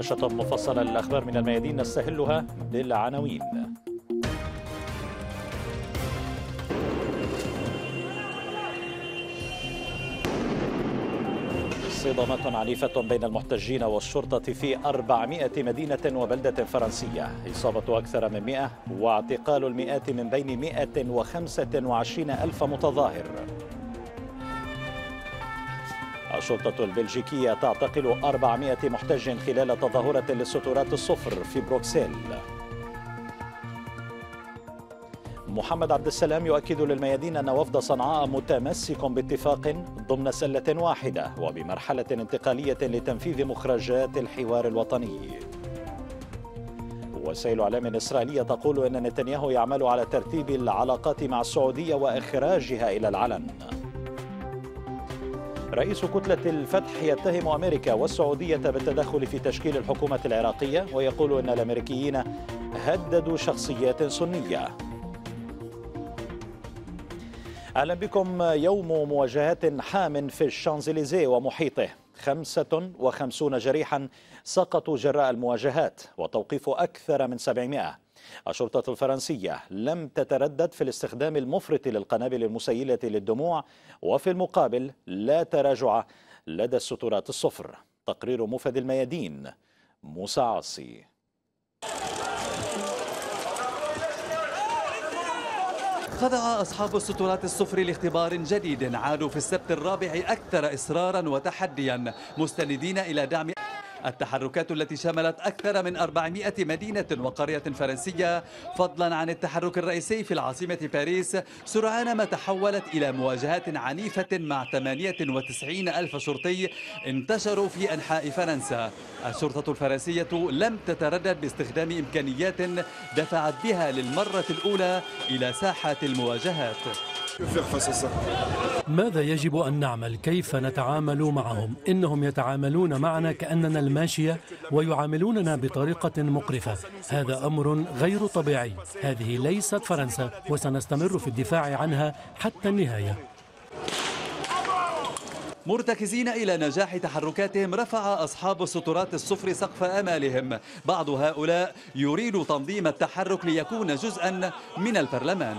نشرة مفصلة للأخبار من الميادين نستهلها للعناوين صدامات عنيفة بين المحتجين والشرطة في 400 مدينة وبلدة فرنسية إصابة أكثر من 100 واعتقال المئات من بين 125 ألف متظاهر الشرطة البلجيكية تعتقل 400 محتج خلال تظاهرة للسترات الصفر في بروكسل محمد عبد السلام يؤكد للميادين أن وفد صنعاء متمسك باتفاق ضمن سلة واحدة وبمرحلة انتقالية لتنفيذ مخرجات الحوار الوطني وسائل اعلام اسرائيليه تقول ان نتنياهو يعمل على ترتيب العلاقات مع السعوديه واخراجها الى العلن رئيس كتلة الفتح يتهم أمريكا والسعودية بالتدخل في تشكيل الحكومة العراقية ويقول أن الأمريكيين هددوا شخصيات سنية أهلا بكم يوم مواجهات حام في الشانزليزيه ومحيطه 55 جريحا سقطوا جراء المواجهات وتوقيف أكثر من 700 الشرطة الفرنسية لم تتردد في الاستخدام المفرط للقنابل المسيلة للدموع وفي المقابل لا تراجع لدى السترات الصفر تقرير مفد الميادين موسى عاصي خضع أصحاب السترات الصفر لاختبار جديد عادوا في السبت الرابع أكثر إصرارا وتحديا مستندين إلى دعم التحركات التي شملت أكثر من 400 مدينة وقرية فرنسية فضلا عن التحرك الرئيسي في العاصمة باريس سرعان ما تحولت إلى مواجهات عنيفة مع 98 ألف شرطي انتشروا في أنحاء فرنسا الشرطة الفرنسية لم تتردد باستخدام إمكانيات دفعت بها للمرة الأولى إلى ساحة المواجهات ماذا يجب أن نعمل؟ كيف نتعامل معهم؟ إنهم يتعاملون معنا كأننا الماشية ويعاملوننا بطريقة مقرفة هذا أمر غير طبيعي هذه ليست فرنسا وسنستمر في الدفاع عنها حتى النهاية مرتكزين إلى نجاح تحركاتهم رفع أصحاب السترات الصفر سقف آمالهم بعض هؤلاء يريد تنظيم التحرك ليكون جزءا من البرلمان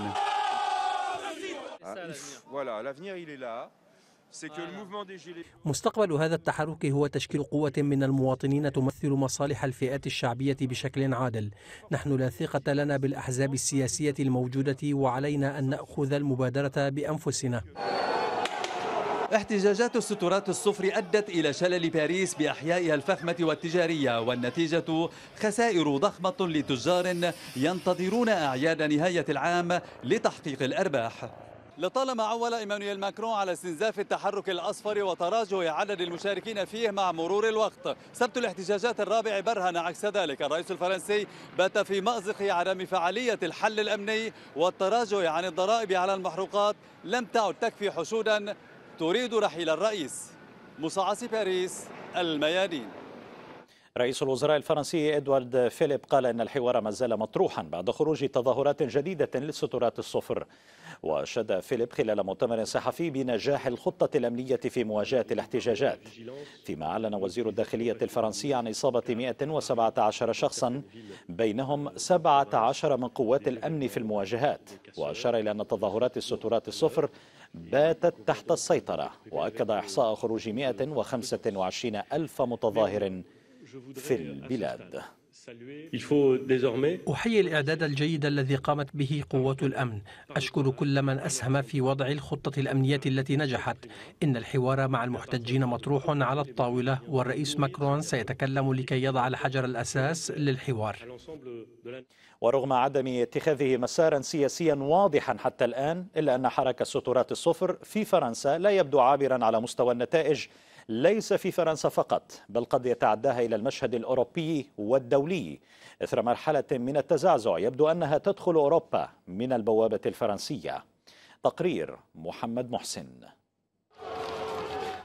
مستقبل هذا التحرك هو تشكيل قوة من المواطنين تمثل مصالح الفئات الشعبية بشكل عادل نحن لا ثقة لنا بالأحزاب السياسية الموجودة وعلينا أن نأخذ المبادرة بأنفسنا احتجاجات السترات الصفر أدت إلى شلل باريس بأحيائها الفخمة والتجارية والنتيجة خسائر ضخمة لتجار ينتظرون أعياد نهاية العام لتحقيق الأرباح لطالما عول إيمانويل ماكرون على استنزاف التحرك الأصفر وتراجع عدد المشاركين فيه مع مرور الوقت سبت الاحتجاجات الرابع برهن عكس ذلك الرئيس الفرنسي بات في مأزق عدم فعالية الحل الأمني والتراجع عن الضرائب على المحروقات لم تعد تكفي حشودا تريد رحيل الرئيس مصعص باريس الميادين رئيس الوزراء الفرنسي إدوارد فيليب قال أن الحوار ما زال مطروحا بعد خروج تظاهرات جديدة للسترات الصفر وشد فيليب خلال مؤتمر صحفي بنجاح الخطة الأمنية في مواجهة الاحتجاجات فيما أعلن وزير الداخلية الفرنسي عن إصابة 117 شخصا بينهم 17 من قوات الأمن في المواجهات وأشار إلى أن تظاهرات السترات الصفر باتت تحت السيطرة وأكد إحصاء خروج 125 ألف متظاهر في البلاد أحيي الإعداد الجيد الذي قامت به قوة الأمن أشكر كل من أسهم في وضع الخطة الأمنية التي نجحت إن الحوار مع المحتجين مطروح على الطاولة والرئيس ماكرون سيتكلم لكي يضع الحجر الأساس للحوار ورغم عدم اتخاذه مسارا سياسيا واضحا حتى الآن إلا أن حركة سطورات الصفر في فرنسا لا يبدو عابرا على مستوى النتائج ليس في فرنسا فقط بل قد يتعداها إلى المشهد الأوروبي والدولي إثر مرحلة من التزعزع يبدو أنها تدخل أوروبا من البوابة الفرنسية تقرير محمد محسن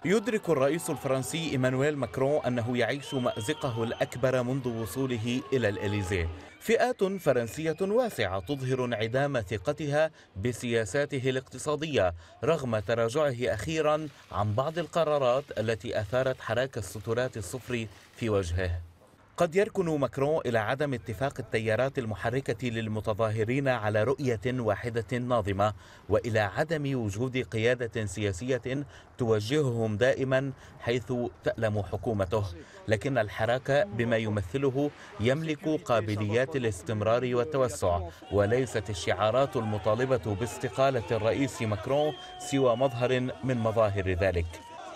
يدرك الرئيس الفرنسي إيمانويل ماكرون أنه يعيش مأزقه الأكبر منذ وصوله إلى الإليزيه فئات فرنسية واسعة تظهر انعدام ثقتها بسياساته الاقتصادية رغم تراجعه أخيرا عن بعض القرارات التي أثارت حراك السترات الصفر في وجهه قد يركن ماكرون إلى عدم اتفاق التيارات المحركة للمتظاهرين على رؤية واحدة ناظمة وإلى عدم وجود قيادة سياسية توجههم دائما حيث تألم حكومته لكن الحراك بما يمثله يملك قابليات الاستمرار والتوسع وليست الشعارات المطالبة باستقالة الرئيس ماكرون سوى مظهر من مظاهر ذلك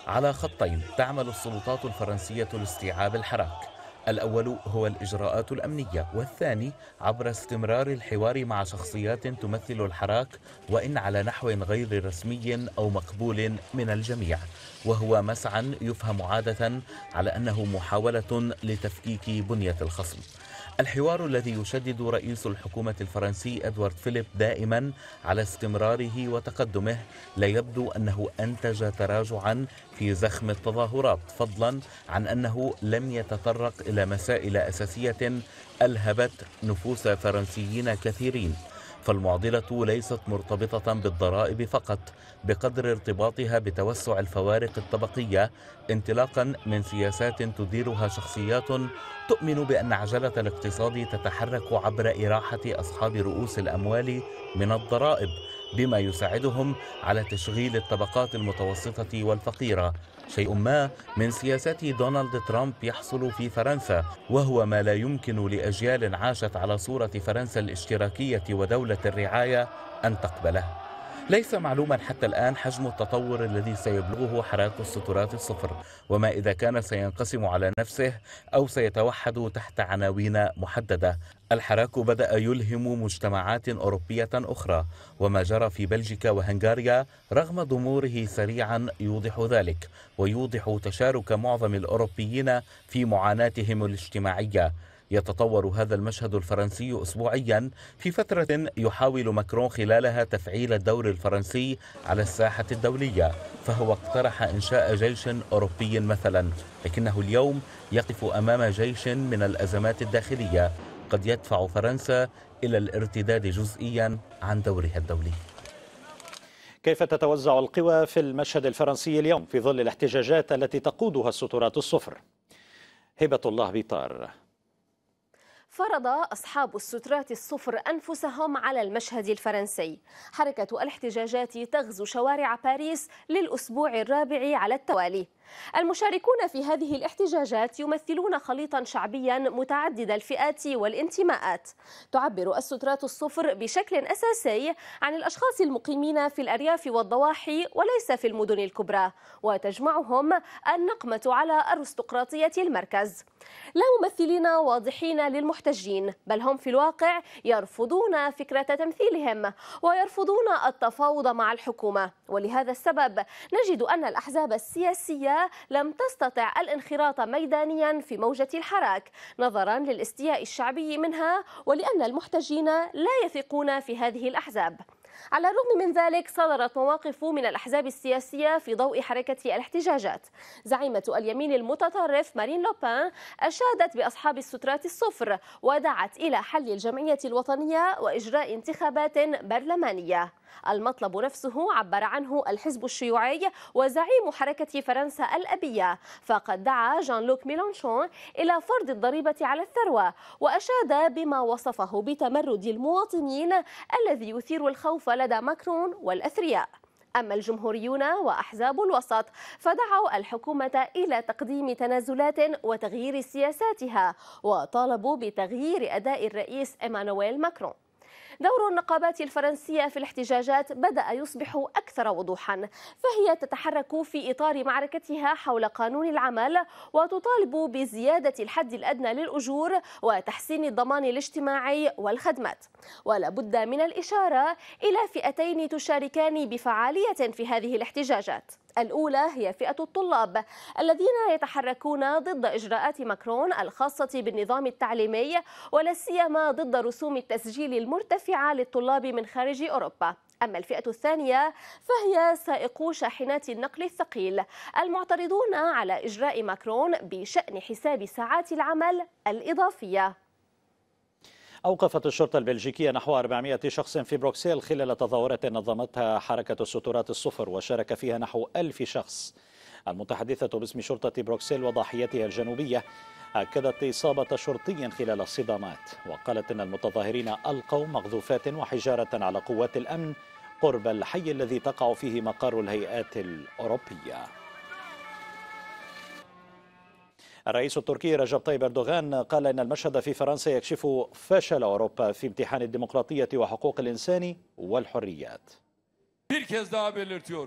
على خطين تعمل السلطات الفرنسية لاستيعاب الحراك الأول هو الإجراءات الأمنية والثاني عبر استمرار الحوار مع شخصيات تمثل الحراك وإن على نحو غير رسمي أو مقبول من الجميع وهو مسعى يفهم عادة على أنه محاولة لتفكيك بنية الخصم الحوار الذي يشدد رئيس الحكومة الفرنسي أدوارد فيليب دائما على استمراره وتقدمه لا يبدو أنه أنتج تراجعا في زخم التظاهرات فضلا عن أنه لم يتطرق إلى مسائل أساسية ألهبت نفوس فرنسيين كثيرين فالمعضلة ليست مرتبطة بالضرائب فقط بقدر ارتباطها بتوسع الفوارق الطبقية انطلاقا من سياسات تديرها شخصيات تؤمن بأن عجلة الاقتصاد تتحرك عبر إراحة أصحاب رؤوس الأموال من الضرائب بما يساعدهم على تشغيل الطبقات المتوسطة والفقيرة شيء ما من سياسات دونالد ترامب يحصل في فرنسا وهو ما لا يمكن لأجيال عاشت على صورة فرنسا الاشتراكية ودولة الرعاية أن تقبله ليس معلوما حتى الآن حجم التطور الذي سيبلغه حراك السترات الصفر وما إذا كان سينقسم على نفسه أو سيتوحد تحت عناوين محددة الحراك بدأ يلهم مجتمعات أوروبية أخرى وما جرى في بلجيكا وهنغاريا رغم ضموره سريعا يوضح ذلك ويوضح تشارك معظم الأوروبيين في معاناتهم الاجتماعية يتطور هذا المشهد الفرنسي أسبوعيا في فترة يحاول ماكرون خلالها تفعيل الدور الفرنسي على الساحة الدولية فهو اقترح إنشاء جيش أوروبي مثلا لكنه اليوم يقف أمام جيش من الأزمات الداخلية قد يدفع فرنسا إلى الارتداد جزئيا عن دورها الدولي كيف تتوزع القوى في المشهد الفرنسي اليوم في ظل الاحتجاجات التي تقودها السترات الصفر هبة الله بيطار فرض أصحاب السترات الصفر أنفسهم على المشهد الفرنسي حركة الاحتجاجات تغزو شوارع باريس للأسبوع الرابع على التوالي المشاركون في هذه الاحتجاجات يمثلون خليطا شعبيا متعدد الفئات والانتماءات تعبر السترات الصفر بشكل أساسي عن الأشخاص المقيمين في الأرياف والضواحي وليس في المدن الكبرى وتجمعهم النقمة على أرستقراطية المركز لا ممثلين واضحين للمحتجين بل هم في الواقع يرفضون فكرة تمثيلهم ويرفضون التفاوض مع الحكومة ولهذا السبب نجد أن الأحزاب السياسية لم تستطع الانخراط ميدانيا في موجة الحراك نظرا للاستياء الشعبي منها ولأن المحتجين لا يثقون في هذه الأحزاب على الرغم من ذلك صدرت مواقف من الأحزاب السياسية في ضوء حركة الاحتجاجات زعيمة اليمين المتطرف مارين لوبان أشادت بأصحاب السترات الصفر ودعت إلى حل الجمعية الوطنية وإجراء انتخابات برلمانية المطلب نفسه عبر عنه الحزب الشيوعي وزعيم حركة فرنسا الأبية فقد دعا جان لوك ميلانشون إلى فرض الضريبة على الثروة وأشاد بما وصفه بتمرد المواطنين الذي يثير الخوف لدى ماكرون والأثرياء أما الجمهوريون وأحزاب الوسط فدعوا الحكومة إلى تقديم تنازلات وتغيير سياساتها وطالبوا بتغيير أداء الرئيس إيمانويل ماكرون دور النقابات الفرنسية في الاحتجاجات بدأ يصبح أكثر وضوحا فهي تتحرك في إطار معركتها حول قانون العمل وتطالب بزيادة الحد الأدنى للأجور وتحسين الضمان الاجتماعي والخدمات ولابد من الإشارة إلى فئتين تشاركان بفعالية في هذه الاحتجاجات الأولى هي فئة الطلاب الذين يتحركون ضد إجراءات ماكرون الخاصة بالنظام التعليمي ولا سيما ضد رسوم التسجيل المرتفعة للطلاب من خارج أوروبا أما الفئة الثانية فهي سائقو شاحنات النقل الثقيل المعترضون على إجراء ماكرون بشأن حساب ساعات العمل الإضافية أوقفت الشرطة البلجيكية نحو 400 شخص في بروكسل خلال تظاهرات نظمتها حركة السترات الصفر وشارك فيها نحو ألف شخص المتحدثة باسم شرطة بروكسل وضاحيتها الجنوبية أكدت إصابة شرطي خلال الصدامات وقالت أن المتظاهرين ألقوا مغذوفات وحجارة على قوات الأمن قرب الحي الذي تقع فيه مقر الهيئات الأوروبية الرئيس التركي رجب طيب أردوغان قال إن المشهد في فرنسا يكشف فشل أوروبا في امتحان الديمقراطية وحقوق الإنسان والحريات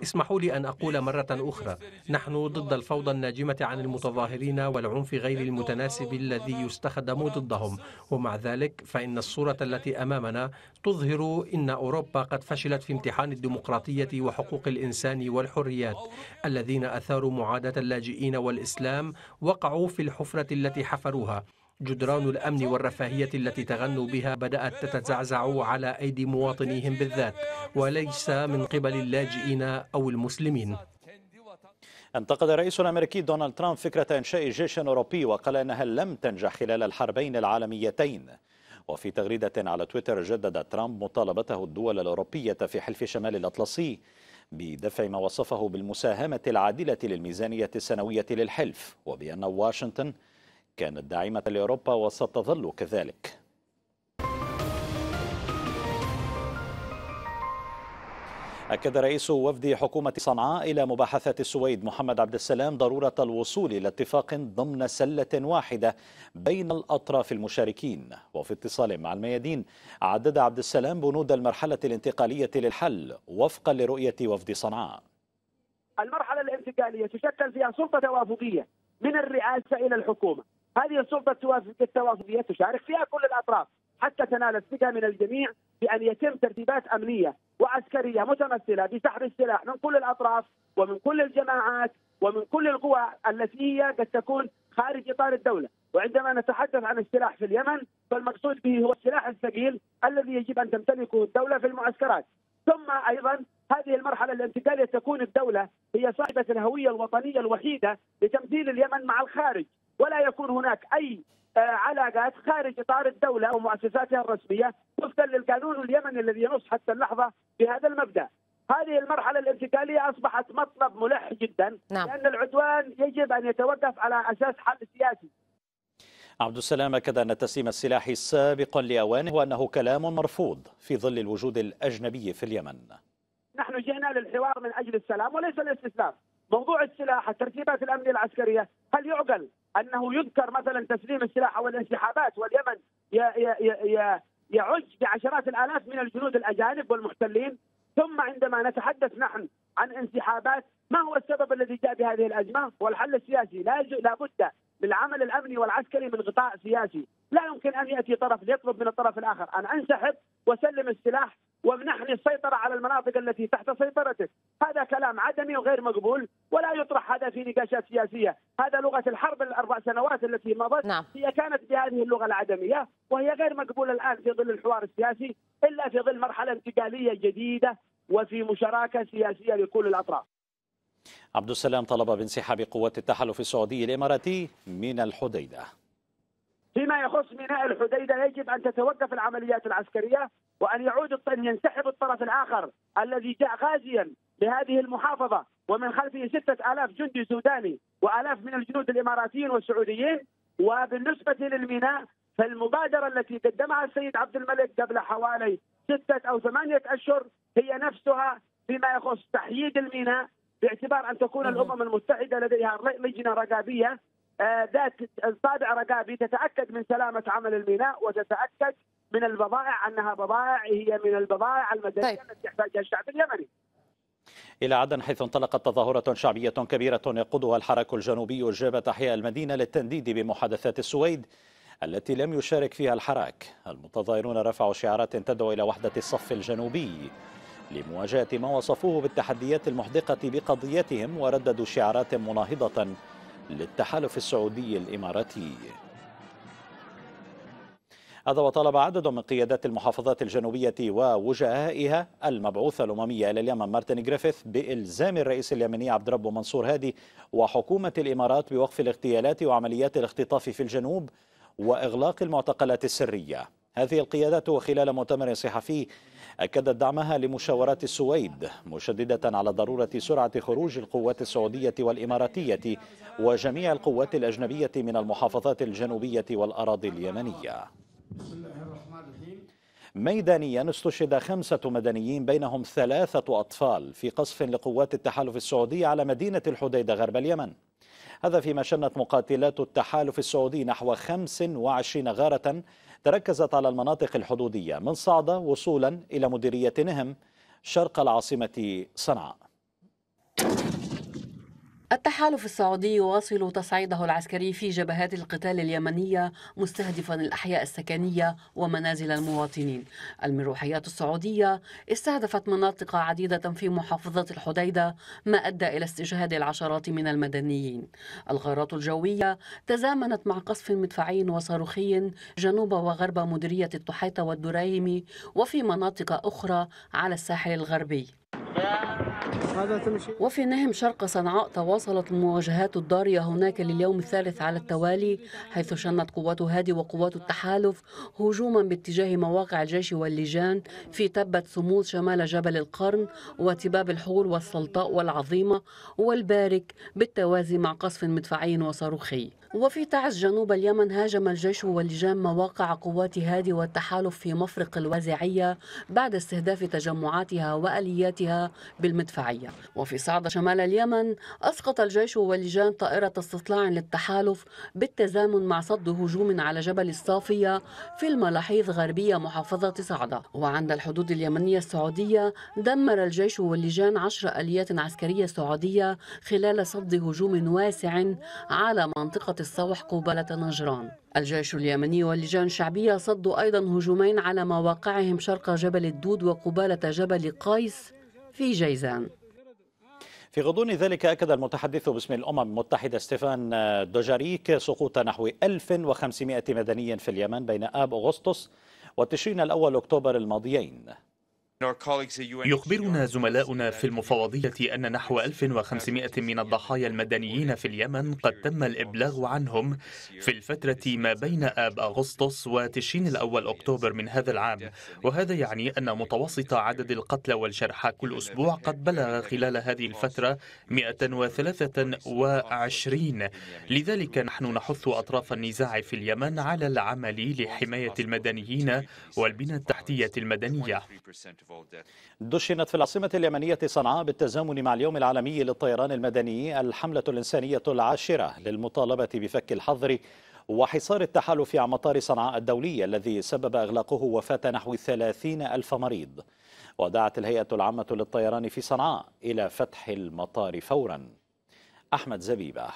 اسمحوا لي أن أقول مرة أخرى نحن ضد الفوضى الناجمة عن المتظاهرين والعنف غير المتناسب الذي يستخدم ضدهم ومع ذلك فإن الصورة التي أمامنا تظهر إن أوروبا قد فشلت في امتحان الديمقراطية وحقوق الإنسان والحريات الذين أثاروا معاداة اللاجئين والإسلام وقعوا في الحفرة التي حفروها جدران الأمن والرفاهية التي تغنوا بها بدأت تتزعزع على أيدي مواطنيهم بالذات وليس من قبل اللاجئين أو المسلمين انتقد الرئيس الامريكي دونالد ترامب فكره انشاء جيش اوروبي وقال انها لم تنجح خلال الحربين العالميتين وفي تغريده على تويتر جدد ترامب مطالبته الدول الاوروبيه في حلف شمال الاطلسي بدفع ما وصفه بالمساهمه العادله للميزانيه السنويه للحلف وبان واشنطن كانت داعمة لأوروبا وستظل كذلك أكد رئيس وفد حكومة صنعاء إلى مباحثات السويد محمد عبد السلام ضرورة الوصول إلى اتفاق ضمن سلة واحدة بين الأطراف المشاركين وفي اتصال مع الميادين عدد عبد السلام بنود المرحلة الانتقالية للحل وفقا لرؤية وفد صنعاء المرحلة الانتقالية تشكل فيها سلطة توافقية من الرئاسة إلى الحكومة هذه السلطه توافق التوافقيه تشارك فيها كل الاطراف حتى تنال الثقه من الجميع بان يتم ترتيبات امنيه وعسكريه متمثله بسحب السلاح من كل الاطراف ومن كل الجماعات ومن كل القوى التي هي قد تكون خارج اطار الدوله، وعندما نتحدث عن السلاح في اليمن فالمقصود به هو السلاح الثقيل الذي يجب ان تمتلكه الدوله في المعسكرات، ثم ايضا هذه المرحله الانتقاليه تكون الدوله هي صاحبه الهويه الوطنيه الوحيده لتمثيل اليمن مع الخارج، ولا يكون هناك أي آه، علاقات خارج اطار الدوله ومؤسساتها الرسميه وفقا للقانون اليمني الذي ينص حتى اللحظه بهذا المبدا. هذه المرحله الانتقاليه اصبحت مطلب ملح جدا نعم. لان العدوان يجب ان يتوقف على اساس حل سياسي. عبد السلام أكد أن التسليم السلاحي سابق لأوانه وأنه كلام مرفوض في ظل الوجود الأجنبي في اليمن نحن جئنا للحوار من أجل السلام وليس الاستسلام موضوع السلاح الترتيبات الامنيه العسكريه هل يعقل انه يذكر مثلا تسليم السلاح او الانسحابات واليمن يعج بعشرات الالاف من الجنود الاجانب والمحتلين ثم عندما نتحدث نحن عن انسحابات ما هو السبب الذي جاء بهذه الازمه؟ والحل السياسي لا لابد بد للعمل الامني والعسكري من غطاء سياسي، لا يمكن ان ياتي طرف ليطلب من الطرف الاخر ان انسحب وسلم السلاح وامنحني السيطرة على المناطق التي تحت سيطرتك هذا كلام عدمي وغير مقبول ولا يطرح هذا في نقاشات سياسية هذا لغة الحرب الأربع سنوات التي مضت نعم. هي كانت بهذه اللغة العدمية وهي غير مقبولة الآن في ظل الحوار السياسي إلا في ظل مرحلة انتقالية جديدة وفي مشاركة سياسية لكل الأطراف عبد السلام طلب بانسحاب قوات التحالف السعودي الإماراتي من الحديدة فيما يخص ميناء الحديدة يجب أن تتوقف العمليات العسكرية وأن يعود أن ينسحب الطرف الآخر الذي جاء غازيا لهذه المحافظة ومن خلفه ستة آلاف جندي سوداني وآلاف من الجنود الإماراتيين والسعوديين وبالنسبة للميناء فالمبادرة التي قدمها السيد عبد الملك قبل حوالي ستة أو ثمانية أشهر هي نفسها فيما يخص تحييد الميناء باعتبار أن تكون الأمم المتحدة لديها لجنة رقابية آه، ذات صادع رقابي تتاكد من سلامه عمل الميناء وتتاكد من البضائع انها بضائع هي من البضائع المدنيه طيب. التي يحتاجها الشعب اليمني. إلى عدن حيث انطلقت تظاهرة شعبية كبيرة يقودها الحراك الجنوبي جابة أحياء المدينة للتنديد بمحادثات السويد التي لم يشارك فيها الحراك المتظاهرون رفعوا شعارات تدعو إلى وحدة الصف الجنوبي لمواجهة ما وصفوه بالتحديات المحدقة بقضيتهم ورددوا شعارات مناهضة للتحالف السعودي الإماراتي هذا وطلب عدد من قيادات المحافظات الجنوبية ووجهائها المبعوثة الأممية إلى اليمن مارتن جريفيث بإلزام الرئيس اليمني عبد ربه منصور هادي وحكومة الإمارات بوقف الاغتيالات وعمليات الاختطاف في الجنوب وإغلاق المعتقلات السرية هذه القيادات وخلال مؤتمر صحفي أكدت دعمها لمشاورات السويد مشددة على ضرورة سرعة خروج القوات السعودية والإماراتية وجميع القوات الأجنبية من المحافظات الجنوبية والأراضي اليمنية ميدانيا استشهد خمسة مدنيين بينهم ثلاثة أطفال في قصف لقوات التحالف السعودي على مدينة الحديدة غرب اليمن هذا فيما شنت مقاتلات التحالف السعودي نحو 25 غارة تركزت على المناطق الحدودية من صعدة وصولا إلى مديرية نهم شرق العاصمة صنعاء التحالف السعودي يواصل تصعيده العسكري في جبهات القتال اليمنية مستهدفا الأحياء السكنية ومنازل المواطنين المروحيات السعودية استهدفت مناطق عديدة في محافظة الحديدة ما أدى إلى استشهاد العشرات من المدنيين الغارات الجوية تزامنت مع قصف مدفعي وصاروخي جنوب وغرب مديرية التحيطة والدرايم وفي مناطق أخرى على الساحل الغربي وفي نهم شرق صنعاء تواصلت المواجهات الضارية هناك لليوم الثالث على التوالي حيث شنت قوات هادي وقوات التحالف هجوما باتجاه مواقع الجيش واللجان في تبة سموث شمال جبل القرن وتباب الحور والسلطاء والعظيمة والبارك بالتوازي مع قصف مدفعي وصاروخي وفي تعز جنوب اليمن هاجم الجيش واللجان مواقع قوات هادي والتحالف في مفرق الوازعية بعد استهداف تجمعاتها وآلياتها بالمدفعية وفي صعدة شمال اليمن أسقط الجيش واللجان طائرة استطلاع للتحالف بالتزامن مع صد هجوم على جبل الصافية في الملاحيظ غربية محافظة صعدة وعند الحدود اليمنية السعودية دمر الجيش واللجان عشر آليات عسكرية سعودية خلال صد هجوم واسع على منطقة الصوح قبالة نجران الجيش اليمني واللجان الشعبية صدوا أيضا هجومين على مواقعهم شرق جبل الدود وقبالة جبل قيس في جيزان في غضون ذلك أكد المتحدث باسم الأمم المتحدة ستيفان دوجاريك سقوط نحو 1500 مدني في اليمن بين آب أغسطس وتشرين الأول أكتوبر الماضيين يخبرنا زملاؤنا في المفوضية أن نحو 1500 من الضحايا المدنيين في اليمن قد تم الإبلاغ عنهم في الفترة ما بين آب أغسطس وتشرين الأول أكتوبر من هذا العام وهذا يعني أن متوسط عدد القتلى والجرحى كل أسبوع قد بلغ خلال هذه الفترة 123 لذلك نحن نحث أطراف النزاع في اليمن على العمل لحماية المدنيين والبنى التحتية المدنية دشنت في العاصمة اليمنية صنعاء بالتزامن مع اليوم العالمي للطيران المدني الحملة الإنسانية العاشرة للمطالبة بفك الحظر وحصار التحالف على مطار صنعاء الدولي الذي سبب إغلاقه وفاة نحو 30 ألف مريض ودعت الهيئة العامة للطيران في صنعاء إلى فتح المطار فورا أحمد زبيبة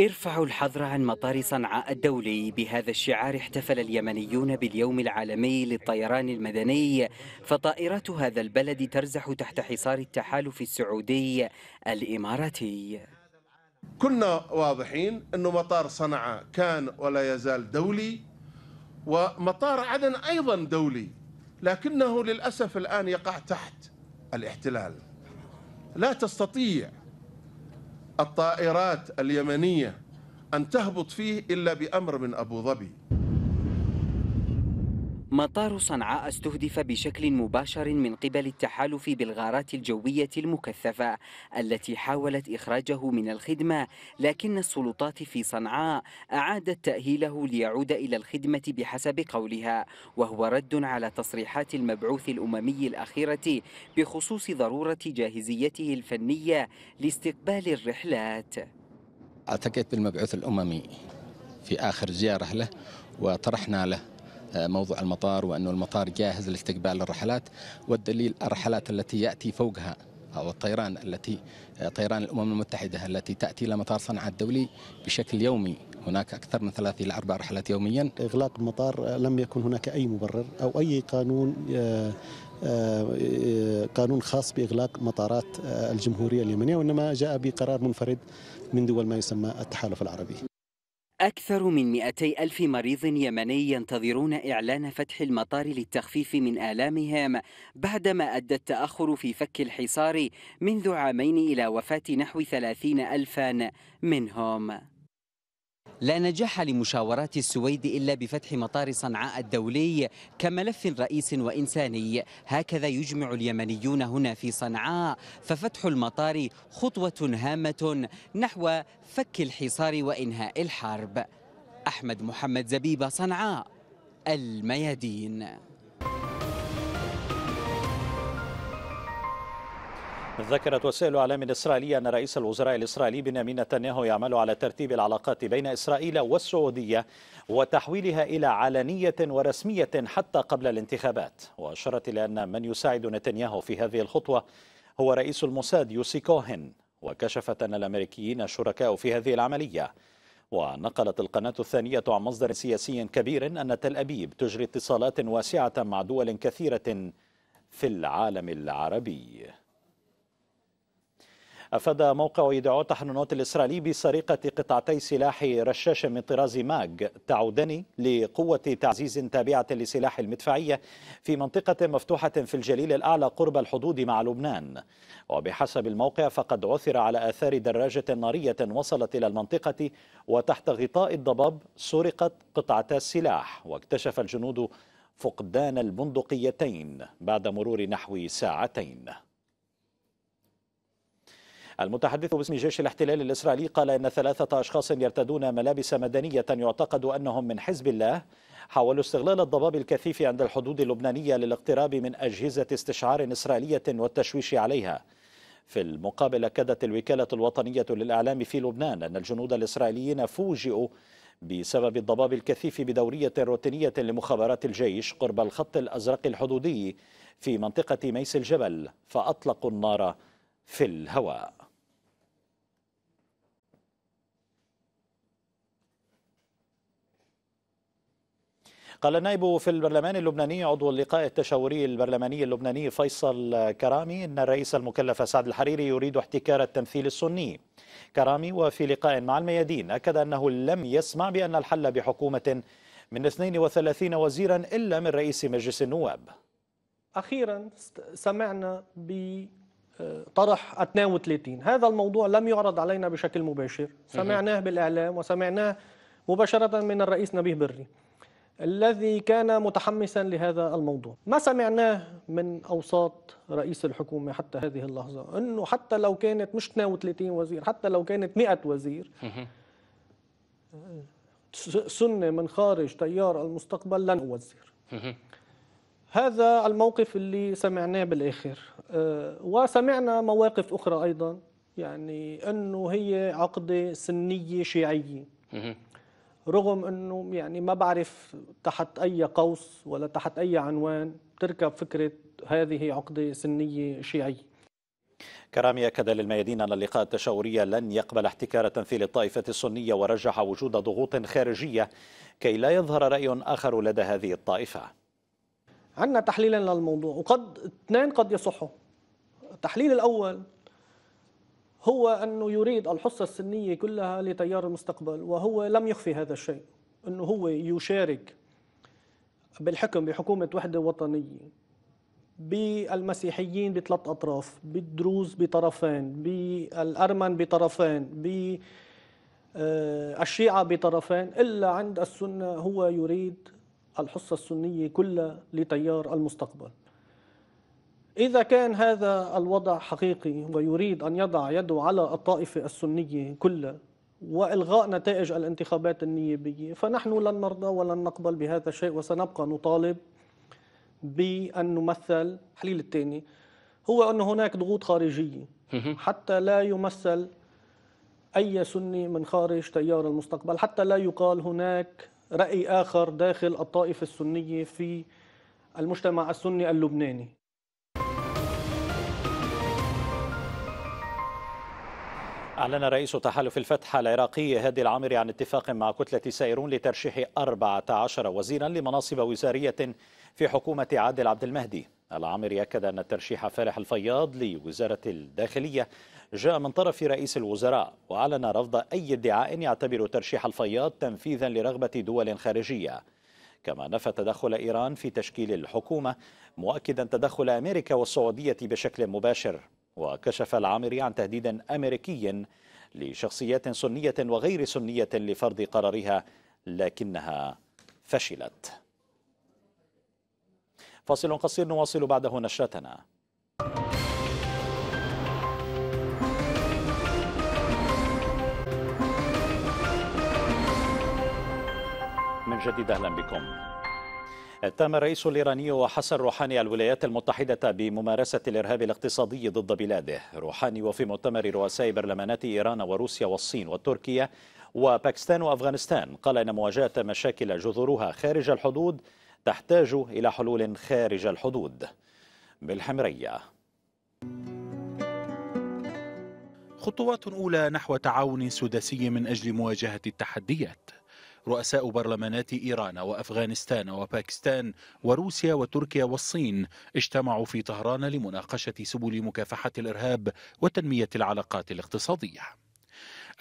ارفعوا الحظر عن مطار صنعاء الدولي بهذا الشعار احتفل اليمنيون باليوم العالمي للطيران المدني فطائرات هذا البلد ترزح تحت حصار التحالف السعودي الإماراتي كنا واضحين أن مطار صنعاء كان ولا يزال دولي ومطار عدن أيضا دولي لكنه للأسف الآن يقع تحت الاحتلال لا تستطيع الطائرات اليمنية أن تهبط فيه إلا بأمر من أبو ظبي مطار صنعاء استهدف بشكل مباشر من قبل التحالف بالغارات الجوية المكثفة التي حاولت إخراجه من الخدمة لكن السلطات في صنعاء أعادت تأهيله ليعود إلى الخدمة بحسب قولها وهو رد على تصريحات المبعوث الأممي الأخيرة بخصوص ضرورة جاهزيته الفنية لاستقبال الرحلات التقيت بالمبعوث الأممي في آخر زيارة له وطرحنا له آه، موضوع المطار وأن المطار جاهز لاستقبال الرحلات والدليل الرحلات التي يأتي فوقها أو الطيران التي آه، طيران الأمم المتحدة التي تأتي إلى مطار صنعاء الدولي بشكل يومي هناك أكثر من ثلاث إلى أربع رحلات يوميا إغلاق المطار آه، لم يكن هناك أي مبرر أو أي قانون قانون خاص بإغلاق مطارات الجمهورية اليمنية وإنما جاء بقرار منفرد من دول ما يسمى التحالف العربي أكثر من 200 ألف مريض يمني ينتظرون إعلان فتح المطار للتخفيف من آلامهم بعدما أدى التأخر في فك الحصار منذ عامين إلى وفاة نحو 30 ألفا منهم لا نجاح لمشاورات السويد إلا بفتح مطار صنعاء الدولي كملف رئيس وإنساني هكذا يجمع اليمنيون هنا في صنعاء ففتح المطار خطوة هامة نحو فك الحصار وإنهاء الحرب أحمد محمد زبيبة صنعاء الميادين ذكرت وسائل اعلام اسرائيليه ان رئيس الوزراء الاسرائيلي بنيامين نتنياهو يعمل على ترتيب العلاقات بين اسرائيل والسعوديه وتحويلها الى علنيه ورسميه حتى قبل الانتخابات واشارت الى ان من يساعد نتنياهو في هذه الخطوه هو رئيس الموساد يوسي كوهن وكشفت ان الامريكيين شركاء في هذه العمليه ونقلت القناة الثانية عن مصدر سياسي كبير أن تل أبيب تجري اتصالات واسعة مع دول كثيرة في العالم العربي أفاد موقع يدعو التحننات الإسرائيلي بسرقة قطعتي سلاح رشاش من طراز ماج تعودان لقوة تعزيز تابعة لسلاح المدفعية في منطقة مفتوحة في الجليل الأعلى قرب الحدود مع لبنان وبحسب الموقع فقد عثر على آثار دراجة نارية وصلت إلى المنطقة وتحت غطاء الضباب سرقت قطعتا السلاح واكتشف الجنود فقدان البندقيتين بعد مرور نحو ساعتين المتحدث باسم جيش الاحتلال الإسرائيلي قال إن ثلاثة أشخاص يرتدون ملابس مدنية يعتقد أنهم من حزب الله حاولوا استغلال الضباب الكثيف عند الحدود اللبنانية للاقتراب من أجهزة استشعار إسرائيلية والتشويش عليها في المقابل أكدت الوكالة الوطنية للإعلام في لبنان أن الجنود الإسرائيليين فوجئوا بسبب الضباب الكثيف بدورية روتينية لمخابرات الجيش قرب الخط الأزرق الحدودي في منطقة ميس الجبل فأطلقوا النار في الهواء قال النائب في البرلمان اللبناني عضو اللقاء التشاوري البرلماني اللبناني فيصل كرامي إن الرئيس المكلف سعد الحريري يريد احتكار التمثيل السني كرامي وفي لقاء مع الميادين أكد أنه لم يسمع بأن الحل بحكومة من 32 وزيرا إلا من رئيس مجلس النواب أخيرا سمعنا ب طرح 32 هذا الموضوع لم يعرض علينا بشكل مباشر سمعناه بالإعلام وسمعناه مباشرة من الرئيس نبيه بري الذي كان متحمسا لهذا الموضوع ما سمعناه من أوساط رئيس الحكومة حتى هذه اللحظة أنه حتى لو كانت مش 32 وزير حتى لو كانت 100 وزير سنة من خارج تيار المستقبل لن أوزر هذا الموقف اللي سمعناه بالآخر أه، وسمعنا مواقف أخرى أيضا يعني أنه هي عقدة سنية شيعية رغم انه يعني ما بعرف تحت اي قوس ولا تحت اي عنوان تركب فكره هذه عقده سنيه شيعيه كرامي أكد للميادين أن اللقاء التشاوري لن يقبل احتكار تمثيل الطائفة السنية ورجح وجود ضغوط خارجية كي لا يظهر رأي آخر لدى هذه الطائفة عندنا تحليلا للموضوع وقد اثنين قد يصحوا التحليل الأول هو أنه يريد الحصة السنية كلها لتيار المستقبل وهو لم يخفي هذا الشيء أنه هو يشارك بالحكم بحكومة وحدة وطنية بالمسيحيين بثلاث أطراف بالدروز بطرفين بالأرمن بطرفين ب الشيعة بطرفين إلا عند السنة هو يريد الحصة السنية كلها لتيار المستقبل إذا كان هذا الوضع حقيقي ويريد أن يضع يده على الطائفة السنية كلها وإلغاء نتائج الانتخابات النيابية فنحن لن نرضى ولن نقبل بهذا الشيء وسنبقى نطالب بأن نمثل حليل الثاني هو أن هناك ضغوط خارجية حتى لا يمثل أي سني من خارج تيار المستقبل حتى لا يقال هناك رأي آخر داخل الطائفة السنية في المجتمع السني اللبناني أعلن رئيس تحالف الفتح العراقي هادي العامري عن اتفاق مع كتلة سائرون لترشيح 14 وزيرا لمناصب وزارية في حكومة عادل عبد المهدي العامري أكد أن الترشيح فالح الفياض لوزارة الداخلية جاء من طرف رئيس الوزراء وأعلن رفض أي ادعاء يعتبر ترشيح الفياض تنفيذا لرغبة دول خارجية كما نفى تدخل إيران في تشكيل الحكومة مؤكدا تدخل أمريكا والسعودية بشكل مباشر وكشف العامري عن تهديد أمريكي لشخصيات سنية وغير سنية لفرض قرارها لكنها فشلت فاصل قصير نواصل بعده نشرتنا من جديد أهلا بكم اتهم الرئيس الإيراني وحسن روحاني الولايات المتحدة بممارسة الإرهاب الاقتصادي ضد بلاده روحاني وفي مؤتمر رؤساء برلمانات إيران وروسيا والصين وتركيا وباكستان وأفغانستان قال إن مواجهة مشاكل جذورها خارج الحدود تحتاج إلى حلول خارج الحدود بالحمرية خطوات أولى نحو تعاون سداسي من أجل مواجهة التحديات رؤساء برلمانات إيران وأفغانستان وباكستان وروسيا وتركيا والصين اجتمعوا في طهران لمناقشة سبل مكافحة الإرهاب وتنمية العلاقات الاقتصادية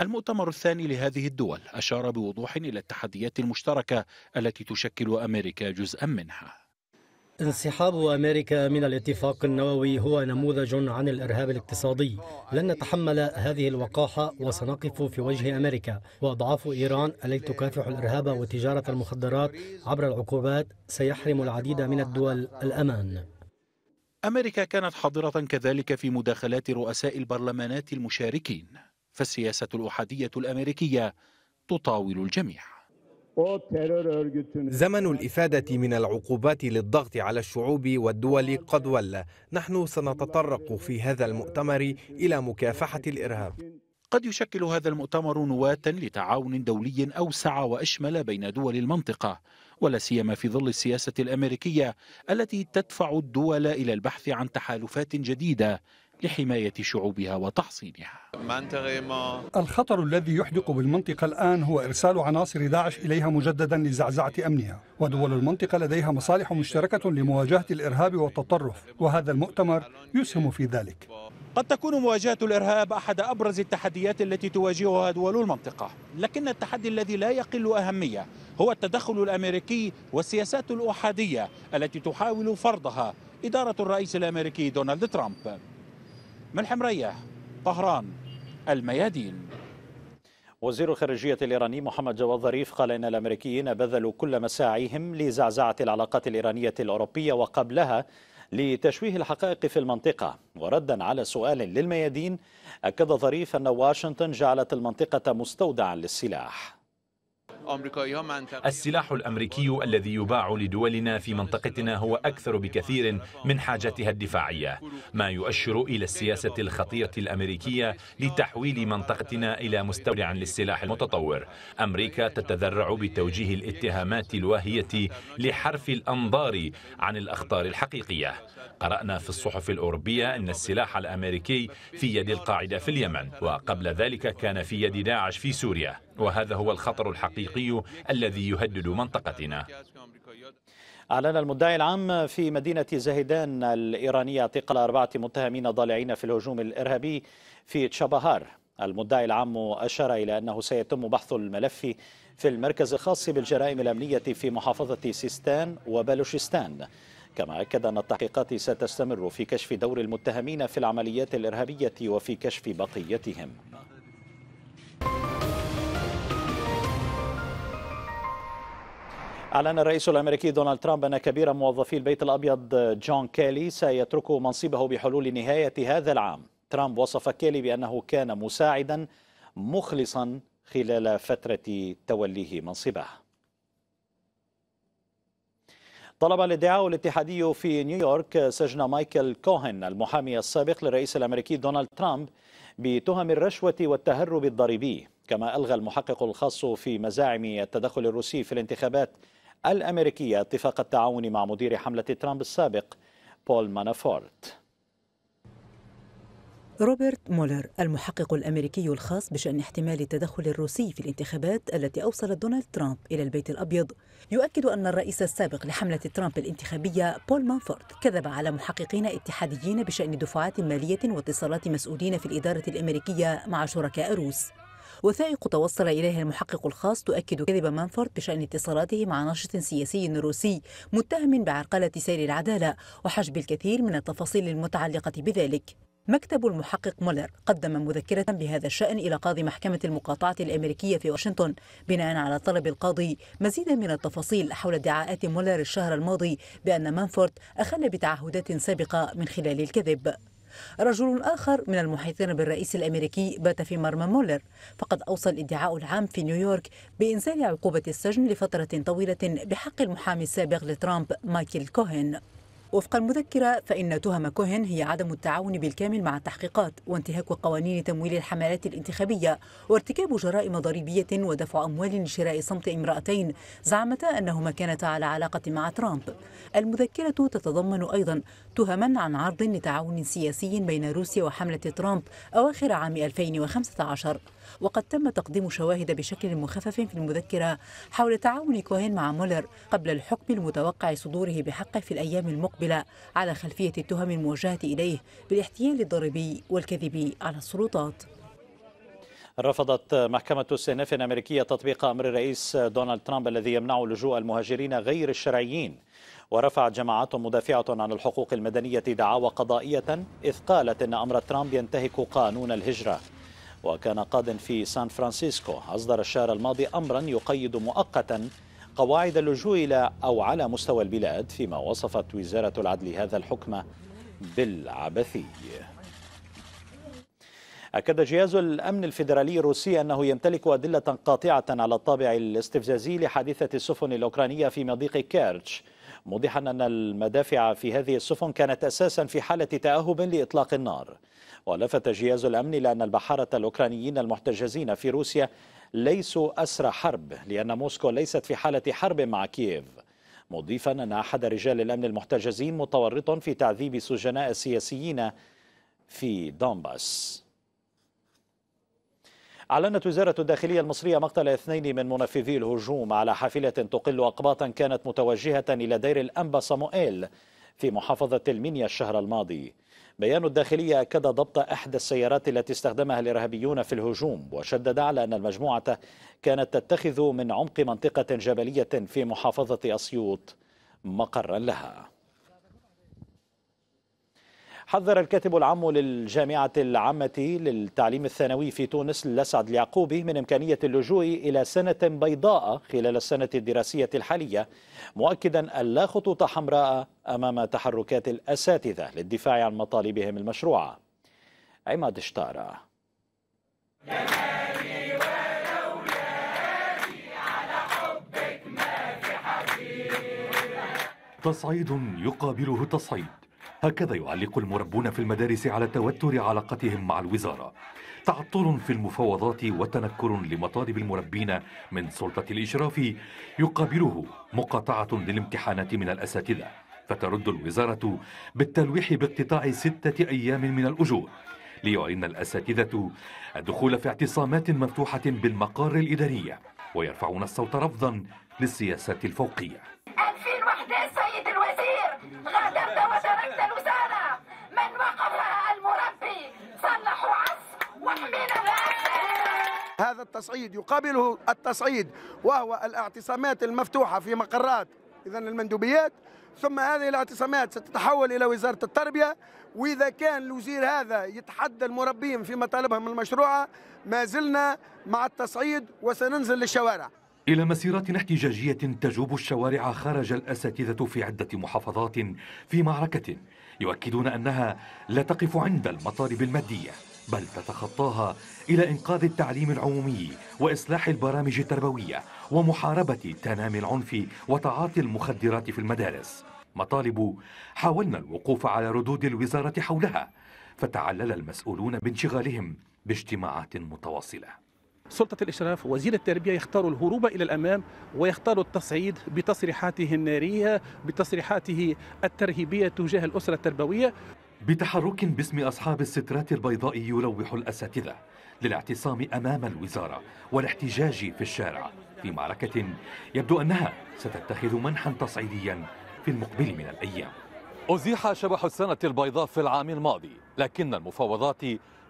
المؤتمر الثاني لهذه الدول أشار بوضوح إلى التحديات المشتركة التي تشكل أمريكا جزءا منها انسحاب امريكا من الاتفاق النووي هو نموذج عن الارهاب الاقتصادي، لن نتحمل هذه الوقاحه وسنقف في وجه امريكا، واضعاف ايران التي تكافح الارهاب وتجاره المخدرات عبر العقوبات سيحرم العديد من الدول الامان. امريكا كانت حاضره كذلك في مداخلات رؤساء البرلمانات المشاركين، فالسياسه الاحاديه الامريكيه تطاول الجميع. زمن الإفادة من العقوبات للضغط على الشعوب والدول قد ولى نحن سنتطرق في هذا المؤتمر إلى مكافحة الإرهاب قد يشكل هذا المؤتمر نواة لتعاون دولي أوسع وأشمل بين دول المنطقة ولا سيما في ظل السياسة الأمريكية التي تدفع الدول إلى البحث عن تحالفات جديدة لحماية شعوبها وتحصينها الخطر الذي يحدق بالمنطقة الآن هو إرسال عناصر داعش إليها مجددا لزعزعة أمنها ودول المنطقة لديها مصالح مشتركة لمواجهة الإرهاب والتطرف وهذا المؤتمر يسهم في ذلك قد تكون مواجهة الإرهاب أحد أبرز التحديات التي تواجهها دول المنطقة لكن التحدي الذي لا يقل أهمية هو التدخل الأمريكي والسياسات الأحادية التي تحاول فرضها إدارة الرئيس الأمريكي دونالد ترامب ملحم حمرية طهران الميادين وزير الخارجية الإيراني محمد جواد ظريف قال إن الأمريكيين بذلوا كل مساعيهم لزعزعة العلاقات الإيرانية الأوروبية وقبلها لتشويه الحقائق في المنطقة وردا على سؤال للميادين أكد ظريف أن واشنطن جعلت المنطقة مستودعا للسلاح السلاح الأمريكي الذي يباع لدولنا في منطقتنا هو أكثر بكثير من حاجتها الدفاعية ما يؤشر إلى السياسة الخطيرة الأمريكية لتحويل منطقتنا إلى مستودع للسلاح المتطور أمريكا تتذرع بتوجيه الاتهامات الواهية لحرف الأنظار عن الأخطار الحقيقية قرأنا في الصحف الأوروبية أن السلاح الأمريكي في يد القاعدة في اليمن وقبل ذلك كان في يد داعش في سوريا وهذا هو الخطر الحقيقي الذي يهدد منطقتنا أعلن المدعي العام في مدينة زهدان الإيرانية اعتقال أربعة متهمين ضالعين في الهجوم الإرهابي في تشابهار المدعي العام أشار إلى أنه سيتم بحث الملف في المركز الخاص بالجرائم الأمنية في محافظة سيستان وبلوشستان كما أكد أن التحقيقات ستستمر في كشف دور المتهمين في العمليات الإرهابية وفي كشف بقيتهم أعلن الرئيس الأمريكي دونالد ترامب أن كبير موظفي البيت الأبيض جون كيلي سيترك منصبه بحلول نهاية هذا العام ترامب وصف كيلي بأنه كان مساعدا مخلصا خلال فترة توليه منصبه طلب الادعاء الاتحادي في نيويورك سجن مايكل كوهن المحامي السابق للرئيس الأمريكي دونالد ترامب بتهم الرشوة والتهرب الضريبي كما ألغى المحقق الخاص في مزاعم التدخل الروسي في الانتخابات الأمريكية اتفاق التعاون مع مدير حملة ترامب السابق بول مانافورت روبرت مولر المحقق الامريكي الخاص بشان احتمال التدخل الروسي في الانتخابات التي اوصلت دونالد ترامب الى البيت الابيض يؤكد ان الرئيس السابق لحمله ترامب الانتخابيه بول مانفورد كذب على محققين اتحاديين بشان دفعات ماليه واتصالات مسؤولين في الاداره الامريكيه مع شركاء روس وثائق توصل إليها المحقق الخاص تؤكد كذب مانفورد بشأن اتصالاته مع ناشط سياسي روسي متهم بعرقلة سير العدالة وحجب الكثير من التفاصيل المتعلقة بذلك مكتب المحقق مولر قدم مذكرة بهذا الشأن إلى قاضي محكمة المقاطعة الأمريكية في واشنطن بناء على طلب القاضي مزيدا من التفاصيل حول ادعاءات مولر الشهر الماضي بأن مانفورد أخل بتعهدات سابقة من خلال الكذب رجل آخر من المحيطين بالرئيس الأمريكي بات في مرمى مولر فقد أوصى الادعاء العام في نيويورك بإنزال عقوبة السجن لفترة طويلة بحق المحامي السابق لترامب مايكل كوهن وفق المذكرة فإن تهم كوهن هي عدم التعاون بالكامل مع التحقيقات وانتهاك قوانين تمويل الحملات الانتخابية وارتكاب جرائم ضريبية ودفع أموال لشراء صمت امرأتين زعمتا أنهما كانتا على علاقة مع ترامب المذكرة تتضمن أيضا تهما عن عرض لتعاون سياسي بين روسيا وحملة ترامب أواخر عام 2015 وقد تم تقديم شواهد بشكل مخفف في المذكرة حول تعاون كوهين مع مولر قبل الحكم المتوقع صدوره بحقه في الأيام المقبلة على خلفية التهم الموجهة إليه بالاحتيال الضريبي والكذب على السلطات رفضت محكمة استئناف الأمريكية تطبيق أمر الرئيس دونالد ترامب الذي يمنع لجوء المهاجرين غير الشرعيين ورفعت جماعات مدافعة عن الحقوق المدنية دعاوى قضائية إذ قالت إن أمر ترامب ينتهك قانون الهجرة وكان قاض في سان فرانسيسكو أصدر الشهر الماضي أمرا يقيد مؤقتا قواعد اللجوء إلى أو على مستوى البلاد فيما وصفت وزارة العدل هذا الحكم بالعبثي أكد جهاز الأمن الفيدرالي الروسي أنه يمتلك أدلة قاطعة على الطابع الاستفزازي لحادثة السفن الأوكرانية في مضيق كيرتش موضحا أن المدافع في هذه السفن كانت أساسا في حالة تأهب لإطلاق النار ولفت جهاز الأمن لأن البحارة الأوكرانيين المحتجزين في روسيا ليسوا أسرى حرب لأن موسكو ليست في حالة حرب مع كييف مضيفا أن أحد رجال الأمن المحتجزين متورط في تعذيب سجناء سياسيين في دونباس أعلنت وزارة الداخلية المصرية مقتل اثنين من منفذي الهجوم على حافلة تقل أقباطا كانت متوجهة إلى دير الأنبا صموئيل في محافظة المنيا الشهر الماضي بيان الداخلية أكد ضبط إحدى السيارات التي استخدمها الإرهابيون في الهجوم وشدد على أن المجموعة كانت تتخذ من عمق منطقة جبلية في محافظة أسيوط مقرا لها حذر الكاتب العام للجامعة العامة للتعليم الثانوي في تونس الأسعد اليعقوبي من إمكانية اللجوء إلى سنة بيضاء خلال السنة الدراسية الحالية مؤكدا أن لا خطوط حمراء أمام تحركات الأساتذة للدفاع عن مطالبهم المشروعة عماد اشتارة تصعيد يقابله تصعيد هكذا يعلق المربون في المدارس على توتر علاقتهم مع الوزارة تعطل في المفاوضات وتنكر لمطالب المربين من سلطة الإشراف يقابله مقاطعة للامتحانات من الأساتذة فترد الوزارة بالتلويح باقتطاع ستة أيام من الأجور ليعلن الأساتذة الدخول في اعتصامات مفتوحة بالمقار الإدارية ويرفعون الصوت رفضا للسياسات الفوقية 2011 هذا التصعيد يقابله التصعيد وهو الاعتصامات المفتوحة في مقرات إذا المندوبيات ثم هذه الاعتصامات ستتحول إلى وزارة التربية وإذا كان الوزير هذا يتحدى المربين في مطالبهم المشروعة ما زلنا مع التصعيد وسننزل للشوارع إلى مسيرات احتجاجية تجوب الشوارع خرج الأساتذة في عدة محافظات في معركة يؤكدون أنها لا تقف عند المطالب المادية بل تتخطاها إلى إنقاذ التعليم العمومي وإصلاح البرامج التربوية ومحاربة تنامي العنف وتعاطي المخدرات في المدارس مطالب حاولنا الوقوف على ردود الوزارة حولها فتعلل المسؤولون بانشغالهم باجتماعات متواصلة سلطة الإشراف وزير التربية يختار الهروب إلى الأمام ويختار التصعيد بتصريحاته النارية بتصريحاته الترهيبية تجاه الأسرة التربوية بتحرك باسم أصحاب السترات البيضاء يلوح الأساتذة للاعتصام أمام الوزارة والاحتجاج في الشارع في معركة يبدو أنها ستتخذ منحا تصعيديا في المقبل من الأيام أزيح شبح السنة البيضاء في العام الماضي لكن المفاوضات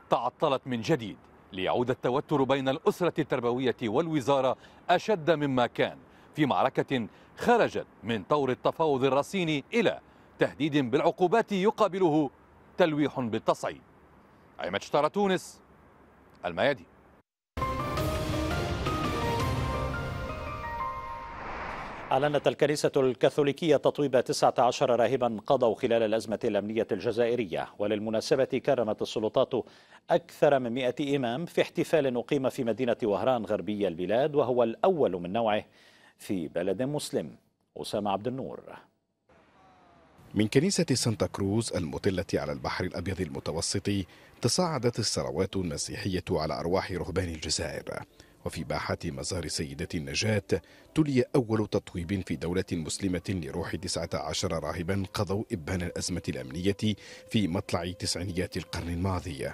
تعطلت من جديد ليعود التوتر بين الأسرة التربوية والوزارة أشد مما كان في معركة خرجت من طور التفاوض الرصين إلى تهديد بالعقوبات يقابله تلويح بالتصعيد أي ترى تونس الميادي أعلنت الكنيسة الكاثوليكية تطويب 19 راهبا قضوا خلال الأزمة الأمنية الجزائرية وللمناسبة كرمت السلطات أكثر من 100 إمام في احتفال أقيم في مدينة وهران غربية البلاد وهو الأول من نوعه في بلد مسلم أسامة عبد النور من كنيسة سانتا كروز المطلة على البحر الأبيض المتوسط تصاعدت الثروات المسيحية على أرواح رهبان الجزائر وفي باحة مزار سيدة النجاة تلي أول تطويب في دولة مسلمة لروح 19 راهبا قضوا إبان الأزمة الأمنية في مطلع تسعينيات القرن الماضي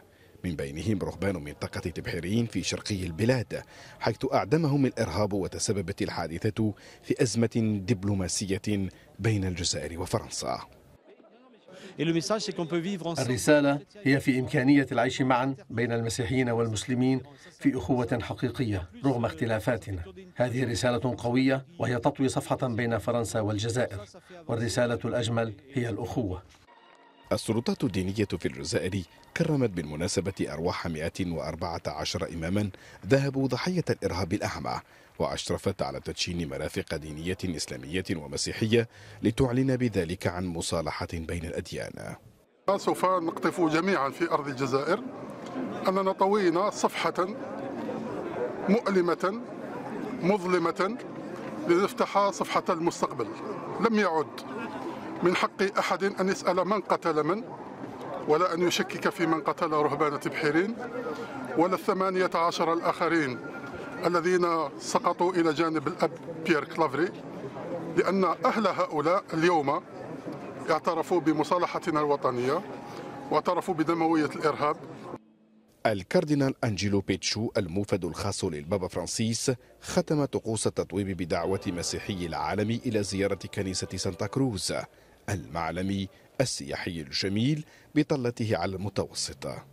من بينهم رهبان منطقة تبحيرين في شرقي البلاد حيث أعدمهم الإرهاب وتسببت الحادثة في أزمة دبلوماسية بين الجزائر وفرنسا الرسالة هي في إمكانية العيش معا بين المسيحيين والمسلمين في أخوة حقيقية رغم اختلافاتنا هذه رسالة قوية وهي تطوي صفحة بين فرنسا والجزائر والرسالة الأجمل هي الأخوة السلطات الدينية في الجزائر كرمت بالمناسبة أرواح 114 إماما ذهبوا ضحية الإرهاب الأعمى وأشرفت على تدشين مرافق دينية إسلامية ومسيحية لتعلن بذلك عن مصالحة بين الأديان سوف نقطف جميعا في أرض الجزائر أننا طوينا صفحة مؤلمة مظلمة لنفتح صفحة المستقبل لم يعد من حق أحد أن يسأل من قتل من ولا أن يشكك في من قتل رهبان تبحيرين ولا الثمانية عشر الآخرين الذين سقطوا إلى جانب الأب بيير كلافري لأن أهل هؤلاء اليوم اعترفوا بمصالحتنا الوطنية واعترفوا بدموية الإرهاب الكاردينال أنجيلو بيتشو الموفد الخاص للبابا فرانسيس ختم طقوس التطويب بدعوة مسيحي العالم إلى زيارة كنيسة سانتا كروز المعلمي السياحي الجميل بطلته على المتوسطة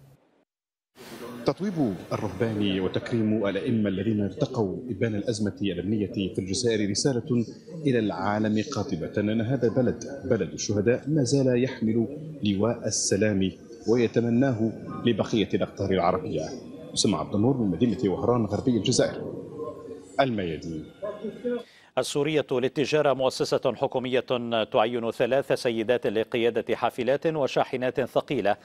تطويب الرهبان وتكريم الأئمة الذين ارتقوا إبان الأزمة الأمنية في الجزائر رسالة إلى العالم قاطبة أن هذا بلد بلد الشهداء ما زال يحمل لواء السلام ويتمناه لبقية الأقطار العربية سمع عبد النور من مدينة وهران غربي الجزائر الميادين السورية للتجارة مؤسسة حكومية تعين ثلاث سيدات لقيادة حافلات وشاحنات ثقيلة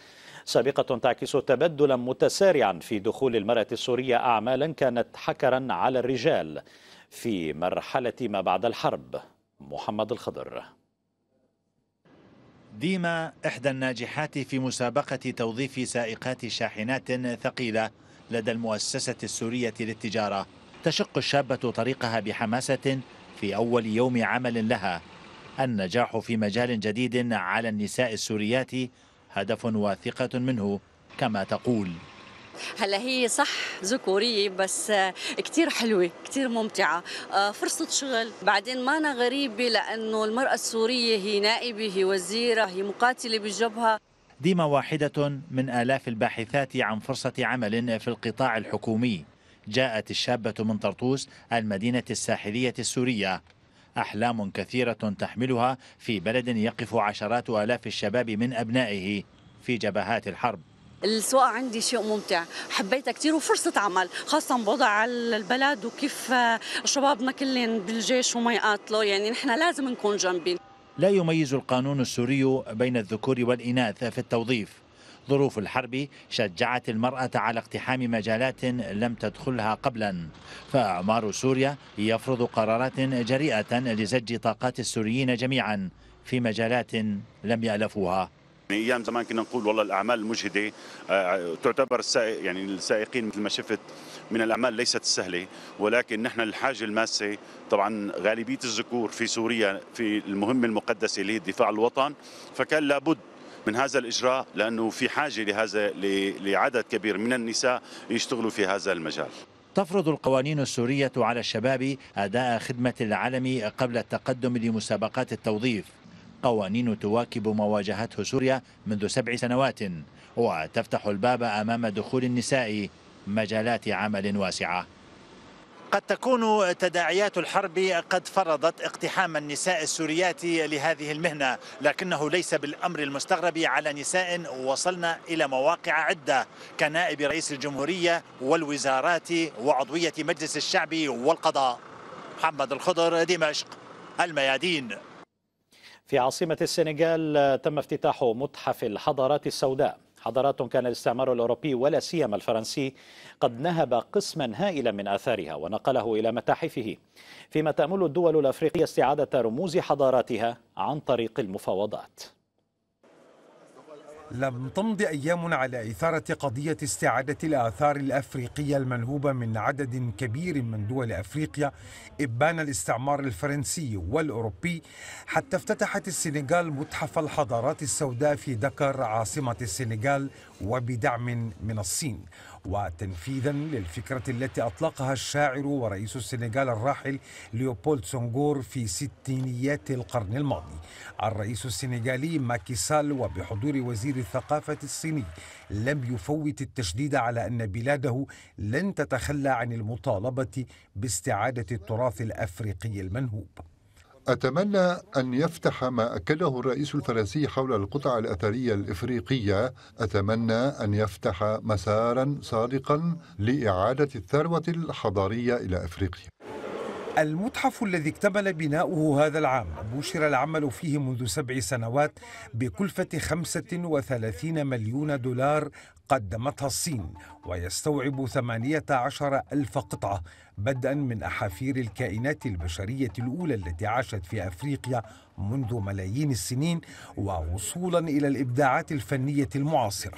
سابقة تعكس تبدلا متسارعا في دخول المرأة السورية أعمالا كانت حكرا على الرجال في مرحلة ما بعد الحرب محمد الخضر ديما إحدى الناجحات في مسابقة توظيف سائقات شاحنات ثقيلة لدى المؤسسة السورية للتجارة تشق الشابة طريقها بحماسة في أول يوم عمل لها النجاح في مجال جديد على النساء السوريات هدف واثقة منه كما تقول هلا هي صح ذكوريه بس كثير حلوه كثير ممتعه آه، فرصه شغل بعدين ما أنا غريبه لانه المراه السوريه هي نائبه هي وزيره هي مقاتله بالجبهه ديما واحده من الاف الباحثات عن فرصه عمل في القطاع الحكومي جاءت الشابة من طرطوس المدينة الساحلية السورية أحلام كثيرة تحملها في بلد يقف عشرات آلاف الشباب من أبنائه في جبهات الحرب السواقة عندي شيء ممتع حبيتها كثير وفرصة عمل خاصة بوضع البلد وكيف شبابنا كلين بالجيش وما يقاتلوا يعني نحن لازم نكون جنبين لا يميز القانون السوري بين الذكور والإناث في التوظيف ظروف الحرب شجعت المرأة على اقتحام مجالات لم تدخلها قبلا فإعمار سوريا يفرض قرارات جريئة لزج طاقات السوريين جميعا في مجالات لم يألفوها يعني ايام زمان كنا نقول والله الاعمال المجهده آه، تعتبر السائق يعني السائقين مثل ما شفت من الاعمال ليست السهله ولكن نحن الحاجه الماسه طبعا غالبيه الذكور في سوريا في المهمه المقدسه اللي هي الدفاع الوطن فكان لابد من هذا الإجراء لأنه في حاجة لهذا لعدد كبير من النساء يشتغلوا في هذا المجال تفرض القوانين السورية على الشباب أداء خدمة العلم قبل التقدم لمسابقات التوظيف قوانين تواكب ما واجهته سوريا منذ سبع سنوات وتفتح الباب أمام دخول النساء مجالات عمل واسعة قد تكون تداعيات الحرب قد فرضت اقتحام النساء السوريات لهذه المهنة لكنه ليس بالأمر المستغرب على نساء وصلنا إلى مواقع عدة كنائب رئيس الجمهورية والوزارات وعضوية مجلس الشعب والقضاء محمد الخضر دمشق الميادين في عاصمة السنغال تم افتتاح متحف الحضارات السوداء حضارات كان الاستعمار الأوروبي ولا سيما الفرنسي قد نهب قسما هائلا من آثارها ونقله إلى متاحفه فيما تأمل الدول الأفريقية استعادة رموز حضاراتها عن طريق المفاوضات لم تمض أيام على إثارة قضية استعادة الآثار الأفريقية المنهوبة من عدد كبير من دول أفريقيا إبان الاستعمار الفرنسي والأوروبي حتى افتتحت السنغال متحف الحضارات السوداء في دكر عاصمة السنغال وبدعم من الصين وتنفيذا للفكرة التي أطلقها الشاعر ورئيس السنغال الراحل ليوبولد سونغور في ستينيات القرن الماضي الرئيس السنغالي ماكي سال وبحضور وزير الثقافة الصيني لم يفوت التشديد على أن بلاده لن تتخلى عن المطالبة باستعادة التراث الأفريقي المنهوب أتمنى أن يفتح ما أكده الرئيس الفرنسي حول القطع الأثرية الإفريقية أتمنى أن يفتح مسارا صادقا لإعادة الثروة الحضارية إلى إفريقيا المتحف الذي اكتمل بناؤه هذا العام بشر العمل فيه منذ سبع سنوات بكلفة 35 مليون دولار قدمتها الصين ويستوعب 18 ألف قطعة بدءا من أحافير الكائنات البشرية الأولى التي عاشت في أفريقيا منذ ملايين السنين ووصولا إلى الإبداعات الفنية المعاصرة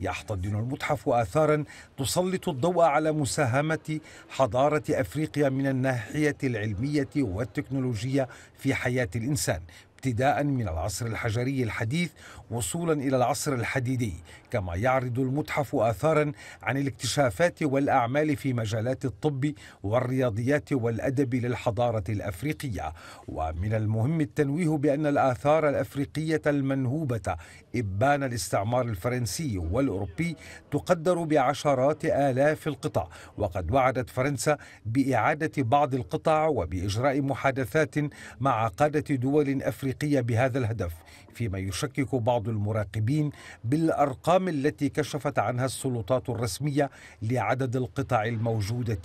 يحتضن المتحف آثارا تسلط الضوء على مساهمة حضارة أفريقيا من الناحية العلمية والتكنولوجية في حياة الإنسان ابتداء من العصر الحجري الحديث وصولا إلى العصر الحديدي كما يعرض المتحف آثارا عن الاكتشافات والأعمال في مجالات الطب والرياضيات والأدب للحضارة الأفريقية ومن المهم التنويه بأن الآثار الأفريقية المنهوبة إبان الاستعمار الفرنسي والأوروبي تقدر بعشرات آلاف القطع وقد وعدت فرنسا بإعادة بعض القطع وبإجراء محادثات مع قادة دول أفريقية بهذا الهدف فيما يشكك بعض بعض المراقبين بالارقام التي كشفت عنها السلطات الرسميه لعدد القطع الموجوده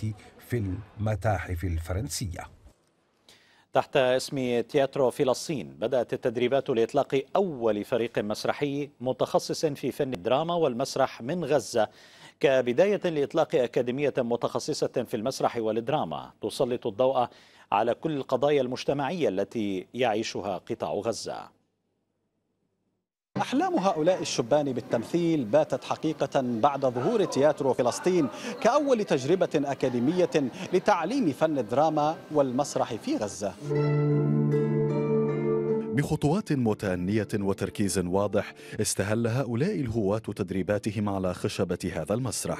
في المتاحف الفرنسيه تحت اسم تياترو فلسطين بدأت التدريبات لإطلاق أول فريق مسرحي متخصص في فن الدراما والمسرح من غزة كبداية لإطلاق أكاديمية متخصصة في المسرح والدراما تسلط الضوء على كل القضايا المجتمعية التي يعيشها قطاع غزة أحلام هؤلاء الشبان بالتمثيل باتت حقيقة بعد ظهور تياترو فلسطين كأول تجربة أكاديمية لتعليم فن الدراما والمسرح في غزة بخطوات متأنية وتركيز واضح استهل هؤلاء الهواة تدريباتهم على خشبة هذا المسرح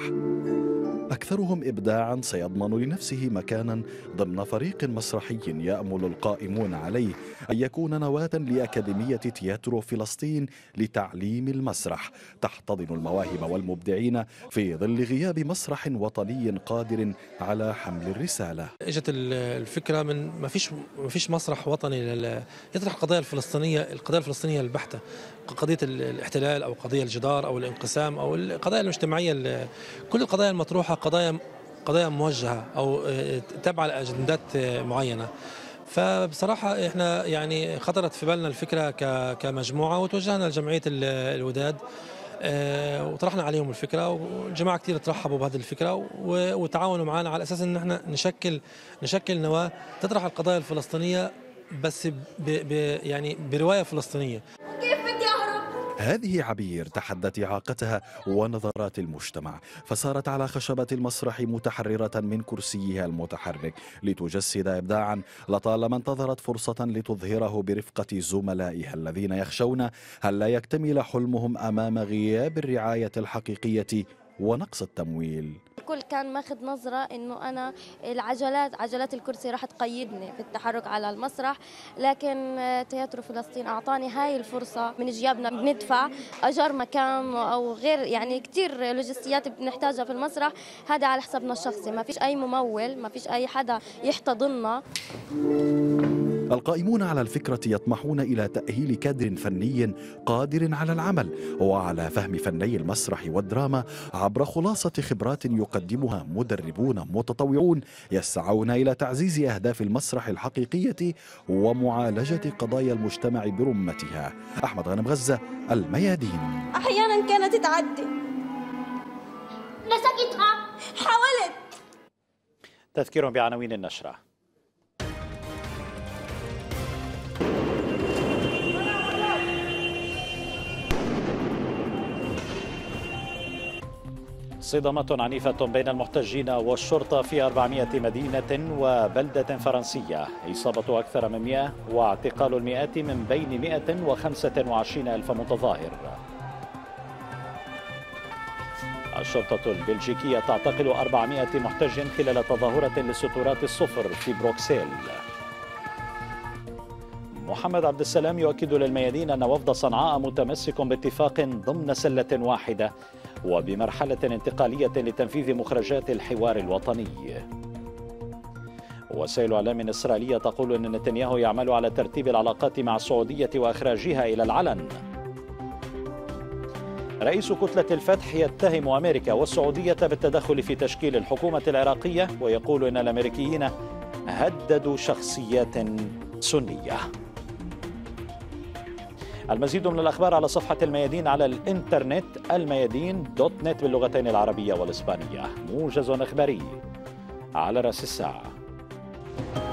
أكثرهم إبداعا سيضمن لنفسه مكانا ضمن فريق مسرحي يأمل القائمون عليه أن يكون نواة لأكاديمية تياترو فلسطين لتعليم المسرح تحتضن المواهب والمبدعين في ظل غياب مسرح وطني قادر على حمل الرسالة اجت الفكرة من ما فيش ما فيش مسرح وطني يطرح القضايا الفلسطينية القضايا الفلسطينية البحتة قضيه الاحتلال او قضيه الجدار او الانقسام او القضايا المجتمعيه كل القضايا المطروحه قضايا قضايا موجهه او آه، تابعه لاجندات آه، معينه فبصراحة احنا يعني خطرت في بالنا الفكرة كمجموعة وتوجهنا لجمعية الوداد آه، وطرحنا عليهم الفكرة والجماعة كثير ترحبوا بهذه الفكرة وتعاونوا معنا على أساس أن احنا نشكل نشكل نواة تطرح القضايا الفلسطينية بس ب يعني برواية فلسطينية هذه عبير تحدت إعاقتها ونظرات المجتمع فصارت على خشبة المسرح متحررة من كرسيها المتحرك لتجسد إبداعا لطالما انتظرت فرصة لتظهره برفقة زملائها الذين يخشون لا يكتمل حلمهم أمام غياب الرعاية الحقيقية ونقص التمويل الكل كان ماخذ نظرة إنه أنا العجلات عجلات الكرسي راح تقيدني في التحرك على المسرح لكن آه، تياترو فلسطين أعطاني هاي الفرصة من جيابنا بندفع اجار مكان أو غير يعني كثير لوجستيات بنحتاجها في المسرح هذا على حسابنا الشخصي ما فيش أي ممول ما فيش أي حدا يحتضننا القائمون على الفكرة يطمحون إلى تأهيل كادر فني قادر على العمل وعلى فهم فني المسرح والدراما عبر خلاصة خبرات يقدمها مدربون متطوعون يسعون إلى تعزيز أهداف المسرح الحقيقية ومعالجة قضايا المجتمع برمتها أحمد غنم غزة الميادين أحيانا كانت تعدي مسكتها حاولت تذكير بعناوين النشره صدامات عنيفة بين المحتجين والشرطة في 400 مدينة وبلدة فرنسية إصابة أكثر من 100 واعتقال المئات من بين 125 ألف متظاهر الشرطة البلجيكية تعتقل 400 محتج خلال تظاهرة للستورات الصفر في بروكسيل محمد عبد السلام يؤكد للميادين أن وفد صنعاء متمسك باتفاق ضمن سلة واحدة وبمرحلة انتقالية لتنفيذ مخرجات الحوار الوطني وسائل إعلام إسرائيلية تقول أن نتنياهو يعمل على ترتيب العلاقات مع السعودية وإخراجها إلى العلن رئيس كتلة الفتح يتهم أمريكا والسعودية بالتدخل في تشكيل الحكومة العراقية ويقول إن الأمريكيين هددوا شخصيات سنيه المزيد من الأخبار على صفحة الميادين على الإنترنت الميادين دوت نت باللغتين العربية والإسبانية موجز إخباري على رأس الساعة thank you